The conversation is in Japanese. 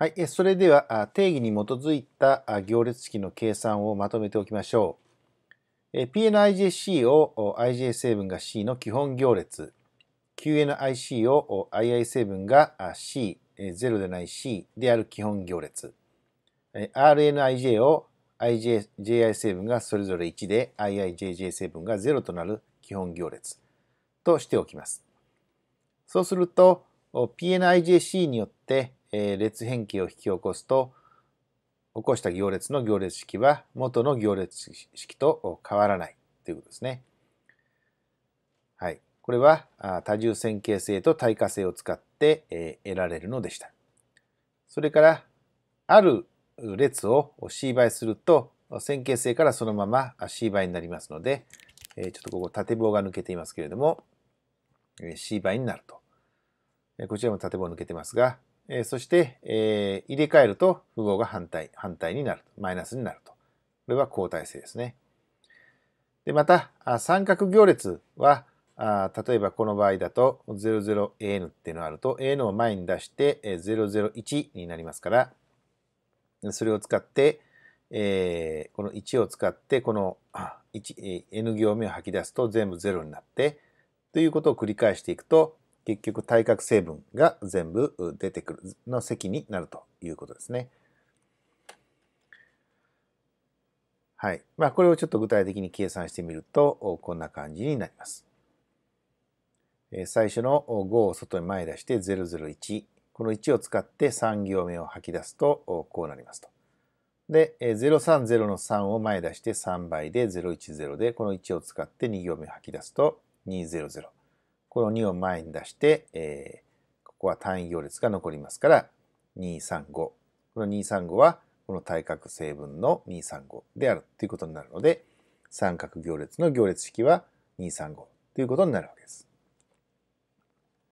はい、それでは定義に基づいた行列式の計算をまとめておきましょう。PNIJC を IJ 成分が C の基本行列、QNIC を II 成分が C、0でない C である基本行列、RNIJ を IJJI 成分がそれぞれ1で IIJJ 成分が0となる基本行列としておきます。そうすると PNIJC によってえ列変形を引き起こすと起こした行列の行列式は元の行列式と変わらないということですね。はい、これは多重線形性と対化性を使って、え得られるのでした。それからある列を C 倍すると線形性からそのまま C 倍になりますので、えちょっとここ縦棒が抜けていますけれども C 倍になると。こちらも縦棒抜けてますが、えー、そして、えー、入れ替えると符号が反対、反対になる、マイナスになると。これは交代性ですね。で、また、あ三角行列は、あ例えばこの場合だと 00an っていうのがあると an を前に出して、え001になりますからそれを使って、えー、この1を使ってこの1、え n 行目を吐き出すと全部0になってということを繰り返していくと結局対角成分が全部出てくるの積になるということですね。はい。まあ、これをちょっと具体的に計算してみると、こんな感じになります。最初の5を外に前出して001。この1を使って3行目を吐き出すと、こうなりますと。で、030の3を前出して3倍で010で、この1を使って2行目を吐き出すと200。この2を前に出して、えー、ここは単位行列が残りますから、235。この235は、この対角成分の235であるということになるので、三角行列の行列式は235ということになるわけです。